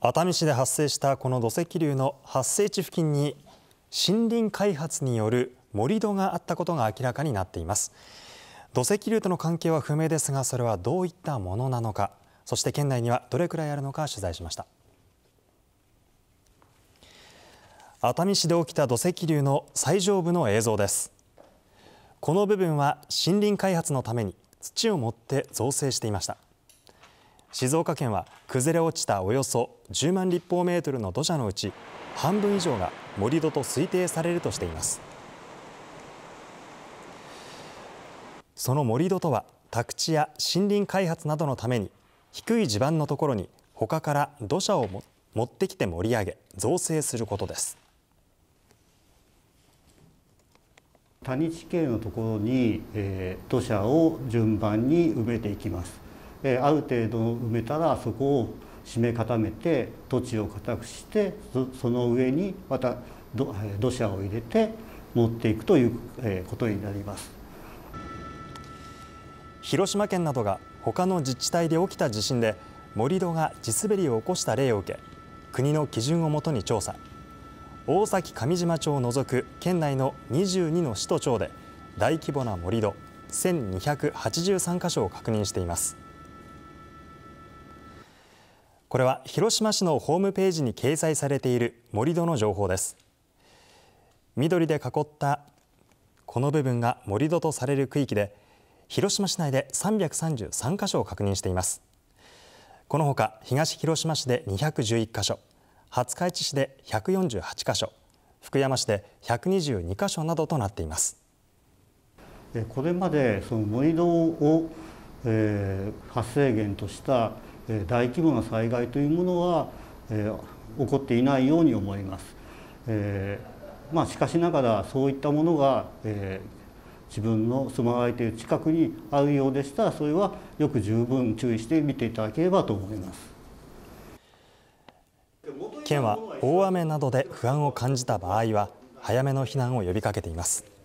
熱海市で発生したこの土石流の発生地付近に森林開発による盛り土があったことが明らかになっています土石流との関係は不明ですがそれはどういったものなのかそして県内にはどれくらいあるのか取材しました熱海市で起きた土石流の最上部の映像ですこの部分は森林開発のために土を持って造成していました静岡県は崩れ落ちたおよそ10万立方メートルの土砂のうち半分以上が盛り土と推定されるとしていますその盛り土とは宅地や森林開発などのために低い地盤のところに他から土砂をも持ってきて盛り上げ造成することです谷地形のところに、えー、土砂を順番に埋めていきますえある程度埋めたらそこを締め固めて土地を固くしてその上にまた土砂を入れて持っていくというえことになります広島県などが他の自治体で起きた地震で盛り土が地滑りを起こした例を受け国の基準をもとに調査大崎上島町を除く県内の22の市と町で大規模な盛り土1283箇所を確認しています。これは広島市のホームページに掲載されている盛り土の情報です緑で囲ったこの部分が盛り土とされる区域で広島市内で333箇所を確認していますこのほか東広島市で211箇所廿日市市で148箇所福山市で122箇所などとなっていますこれまでその盛り土を、えー、発生源とした大規模な災害というものは起こっていないように思います。まあ、しかしながらそういったものが自分の住まわれている近くにあるようでしたらそれはよく十分注意して見ていただければと思います。県は大雨などで不安を感じた場合は早めの避難を呼びかけています。